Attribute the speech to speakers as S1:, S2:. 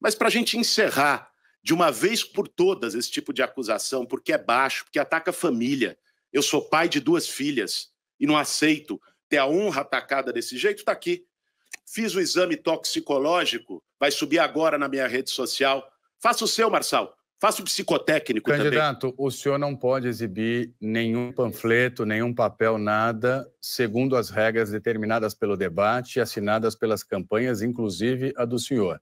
S1: Mas para a gente encerrar de uma vez por todas esse tipo de acusação, porque é baixo, porque ataca a família. Eu sou pai de duas filhas e não aceito ter a honra atacada desse jeito, está aqui. Fiz o exame toxicológico, vai subir agora na minha rede social. Faça o seu, Marçal. Faça o psicotécnico Candidato,
S2: também. o senhor não pode exibir nenhum panfleto, nenhum papel, nada, segundo as regras determinadas pelo debate e assinadas pelas campanhas, inclusive a do senhor.